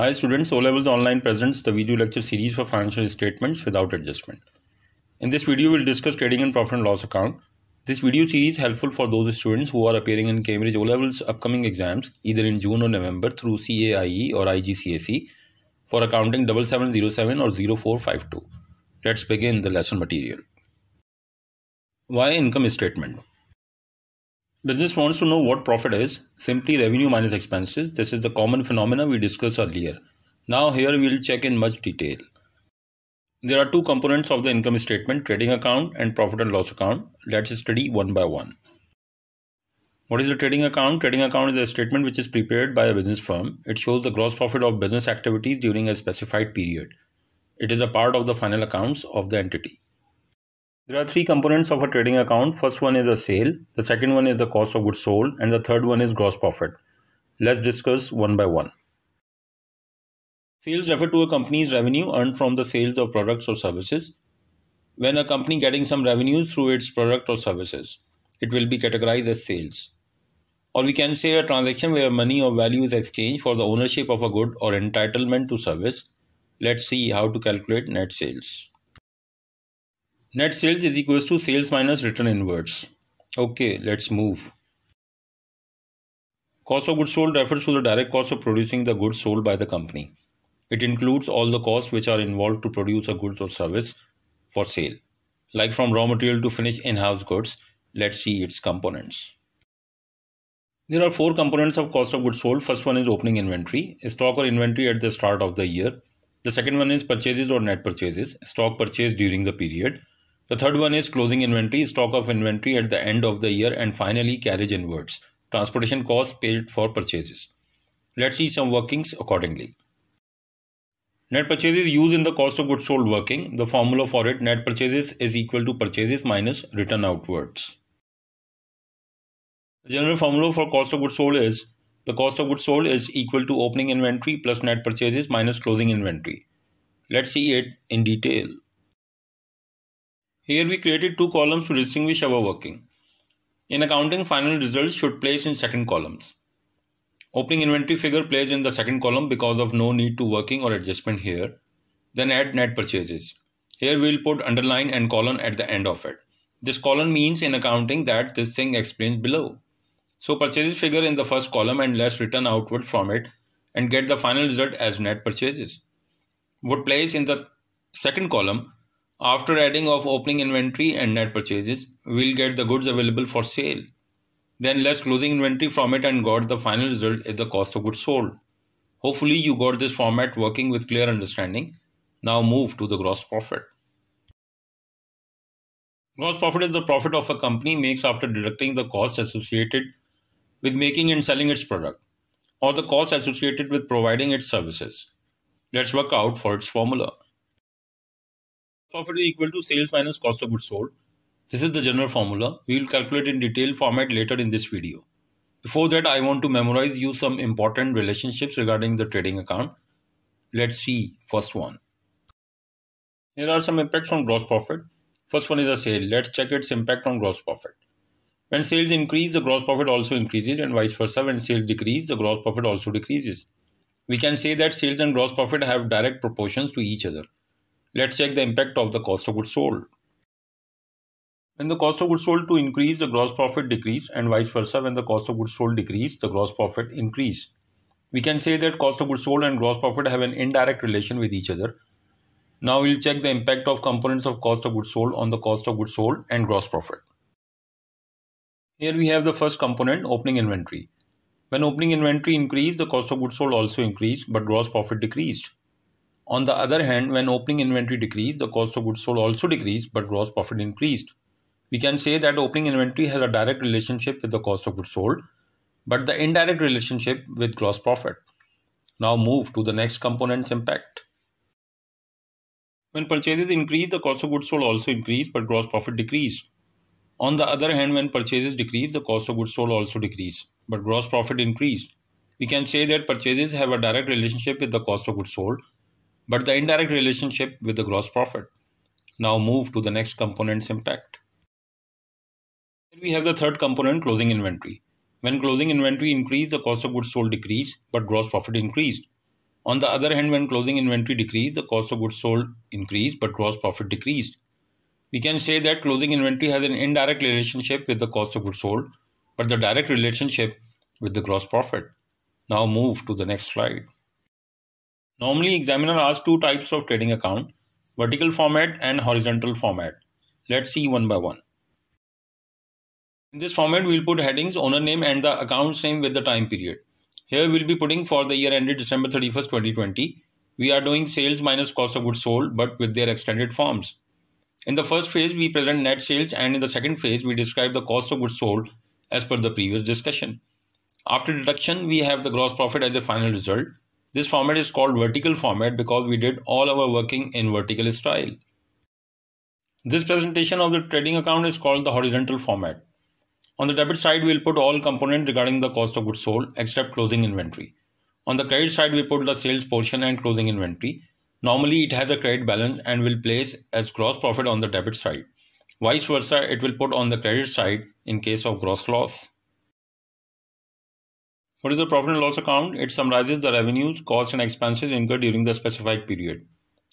Hi students, O-Levels Online presents the video lecture series for financial statements without adjustment. In this video, we'll discuss trading and profit and loss account. This video series helpful for those students who are appearing in Cambridge O-Levels upcoming exams either in June or November through CAIE or IGCSE for accounting 7707 or 0452. Let's begin the lesson material. Why income statement? Business wants to know what profit is, simply revenue minus expenses. This is the common phenomena we discussed earlier. Now here we will check in much detail. There are two components of the income statement, trading account and profit and loss account. Let's study one by one. What is the trading account? Trading account is a statement which is prepared by a business firm. It shows the gross profit of business activities during a specified period. It is a part of the final accounts of the entity. There are three components of a trading account. First one is a sale, the second one is the cost of goods sold, and the third one is gross profit. Let's discuss one by one. Sales refer to a company's revenue earned from the sales of products or services. When a company getting some revenue through its product or services, it will be categorized as sales. Or we can say a transaction where money or value is exchanged for the ownership of a good or entitlement to service. Let's see how to calculate net sales net sales is equals to sales minus return inwards okay let's move cost of goods sold refers to the direct cost of producing the goods sold by the company it includes all the costs which are involved to produce a goods or service for sale like from raw material to finished in-house goods let's see its components there are four components of cost of goods sold first one is opening inventory stock or inventory at the start of the year the second one is purchases or net purchases stock purchased during the period the third one is closing inventory, stock of inventory at the end of the year, and finally carriage inwards, transportation costs paid for purchases. Let's see some workings accordingly. Net purchases used in the cost of goods sold working. The formula for it net purchases is equal to purchases minus return outwards. The general formula for cost of goods sold is the cost of goods sold is equal to opening inventory plus net purchases minus closing inventory. Let's see it in detail. Here we created two columns to distinguish our working. In accounting, final results should place in second columns. Opening inventory figure plays in the second column because of no need to working or adjustment here. Then add net purchases. Here we will put underline and colon at the end of it. This colon means in accounting that this thing explained below. So purchases figure in the first column and less return outward from it and get the final result as net purchases. Would place in the second column after adding of opening inventory and net purchases, we'll get the goods available for sale. Then less closing inventory from it and got the final result is the cost of goods sold. Hopefully you got this format working with clear understanding. Now move to the gross profit. Gross profit is the profit of a company makes after deducting the cost associated with making and selling its product or the cost associated with providing its services. Let's work out for its formula profit is equal to sales minus cost of goods sold. This is the general formula. We will calculate in detail format later in this video. Before that, I want to memorize you some important relationships regarding the trading account. Let's see first one. Here are some impacts on gross profit. First one is a sale. Let's check its impact on gross profit. When sales increase, the gross profit also increases and vice versa. When sales decrease, the gross profit also decreases. We can say that sales and gross profit have direct proportions to each other. Let's check the impact of the cost of goods sold. When the cost of goods sold to increase, the gross profit decrease and vice versa. When the cost of goods sold decrease, the gross profit increase. We can say that cost of goods sold and gross profit have an indirect relation with each other. Now we'll check the impact of components of cost of goods sold on the cost of goods sold and gross profit. Here we have the first component opening inventory. When opening inventory increased, the cost of goods sold also increased but gross profit decreased. On the other hand, when opening inventory decreased, the cost of goods sold also decreased, but gross profit increased. We can say that opening inventory has a direct relationship with the cost of goods sold, but the indirect relationship with gross profit. Now move to the next component's impact. When purchases increase, the cost of goods sold also increased, but gross profit decreased. On the other hand, when purchases decrease, the cost of goods sold also decrease, but gross profit increased. We can say that purchases have a direct relationship with the cost of goods sold, but the indirect relationship with the gross profit. Now move to the next component's impact. Here we have the third component closing inventory. When closing inventory increased, the cost of goods sold decreased, but gross profit increased. On the other hand, when closing inventory decreased, the cost of goods sold increased, but gross profit decreased. We can say that closing inventory has an indirect relationship with the cost of goods sold, but the direct relationship with the gross profit. Now move to the next slide. Normally, examiner asks two types of trading account, vertical format and horizontal format. Let's see one by one. In this format, we'll put headings, owner name and the account's name with the time period. Here we'll be putting for the year ended December 31st, 2020. We are doing sales minus cost of goods sold, but with their extended forms. In the first phase, we present net sales and in the second phase, we describe the cost of goods sold as per the previous discussion. After deduction, we have the gross profit as a final result this format is called vertical format because we did all our working in vertical style. This presentation of the trading account is called the horizontal format. On the debit side, we'll put all components regarding the cost of goods sold except clothing inventory. On the credit side, we put the sales portion and clothing inventory. Normally, it has a credit balance and will place as gross profit on the debit side. Vice versa, it will put on the credit side in case of gross loss. What is the profit and loss account? It summarizes the revenues, costs, and expenses incurred during the specified period.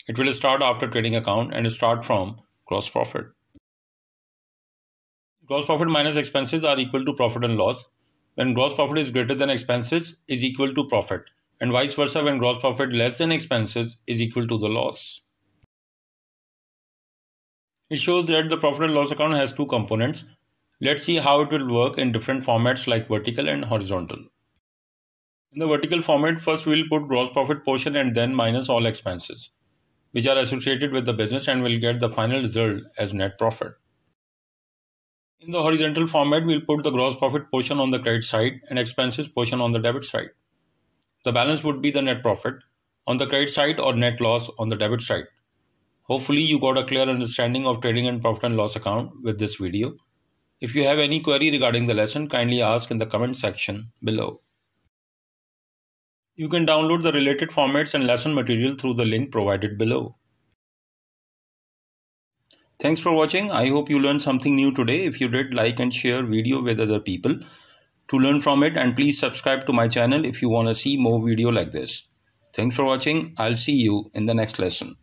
It will start after trading account and start from gross profit. Gross profit minus expenses are equal to profit and loss. When gross profit is greater than expenses is equal to profit and vice versa when gross profit less than expenses is equal to the loss. It shows that the profit and loss account has two components. Let's see how it will work in different formats like vertical and horizontal. In the vertical format, first we will put gross profit portion and then minus all expenses which are associated with the business and will get the final result as net profit. In the horizontal format, we'll put the gross profit portion on the credit side and expenses portion on the debit side. The balance would be the net profit on the credit side or net loss on the debit side. Hopefully, you got a clear understanding of trading and profit and loss account with this video. If you have any query regarding the lesson, kindly ask in the comment section below. You can download the related formats and lesson material through the link provided below. Thanks for watching. I hope you learned something new today. If you did, like and share video with other people to learn from it and please subscribe to my channel if you want to see more video like this. Thanks for watching. I'll see you in the next lesson.